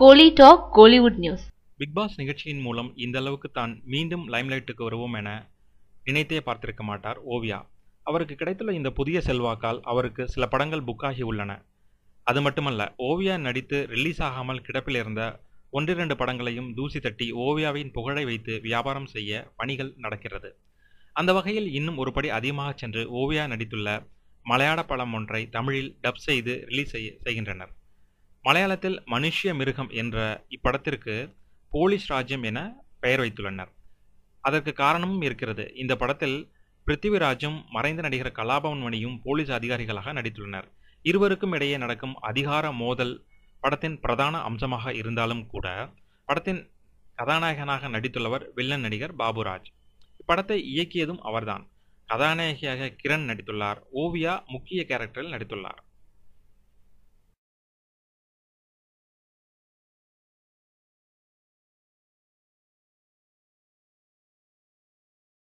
கோலி talk Kollywood news Bigg Boss நிகழ்ச்சியின் மூலம் இந்த அளவுக்கு தான் மீண்டும் லைம்லைட்டுக்கு வருவோம் என நினைத்தே பார்த்திருக்க மாட்டார் ஓவியா அவருக்கு கிடைத்துள்ள இந்த புதிய செல்வாக்கால் அவருக்கு சில படங்கள் புக் ஆகி உள்ளன அது மட்டுமல்ல ஓவியா நடித்து ரிலீஸ் ஆகாமல் கிடப்பில் இருந்த ஒன்றிரண்டு படங்களையும் தூசி தட்டி ஓவியாவின் புகழை வைத்து வியாபாரம் செய்ய பணிகள் நடக்கிறது அந்த வகையில் இன்னும் ஒருபடி அதிகமாக சென்று ஓவியா நடித்துள்ள மலையாள படம் ஒன்றை தமிழில் டப் செய்து ரிலீஸ் செய்கின்றனர் மலையாளத்தில் மனுஷிய மிருகம் என்ற இப்படத்திற்கு போலீஸ் ராஜ்யம் என பெயர் வைத்துள்ளனர் அதற்கு காரணமும் இருக்கிறது இந்த படத்தில் பிருத்திவிராஜும் மறைந்த நடிகர் கலாபவன் மணியும் போலீஸ் அதிகாரிகளாக நடித்துள்ளனர் இருவருக்கும் இடையே நடக்கும் அதிகார மோதல் படத்தின் பிரதான அம்சமாக இருந்தாலும் கூட படத்தின் கதாநாயகனாக நடித்துள்ளவர் வில்லன் நடிகர் பாபுராஜ் இப்படத்தை இயக்கியதும் அவர்தான் கதாநாயகியாக கிரண் நடித்துள்ளார் ஓவியா முக்கிய கேரக்டரில் நடித்துள்ளார்